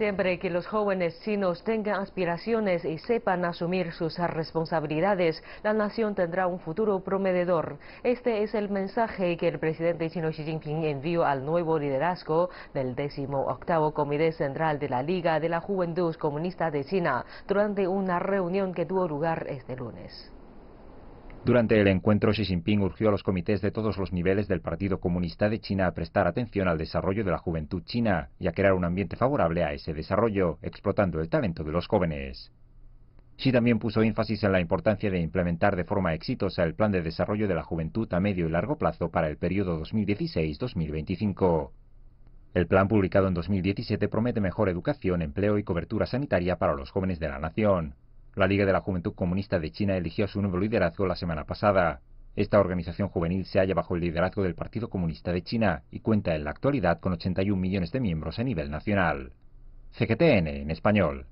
siempre que los jóvenes chinos tengan aspiraciones y sepan asumir sus responsabilidades, la nación tendrá un futuro prometedor. Este es el mensaje que el presidente chino Xi Jinping envió al nuevo liderazgo del 18 Comité Central de la Liga de la Juventud Comunista de China durante una reunión que tuvo lugar este lunes. Durante el encuentro, Xi Jinping urgió a los comités de todos los niveles del Partido Comunista de China a prestar atención al desarrollo de la juventud china y a crear un ambiente favorable a ese desarrollo, explotando el talento de los jóvenes. Xi también puso énfasis en la importancia de implementar de forma exitosa el Plan de Desarrollo de la Juventud a medio y largo plazo para el periodo 2016-2025. El plan publicado en 2017 promete mejor educación, empleo y cobertura sanitaria para los jóvenes de la nación, la Liga de la Juventud Comunista de China eligió su nuevo liderazgo la semana pasada. Esta organización juvenil se halla bajo el liderazgo del Partido Comunista de China y cuenta en la actualidad con 81 millones de miembros a nivel nacional. CGTN en español.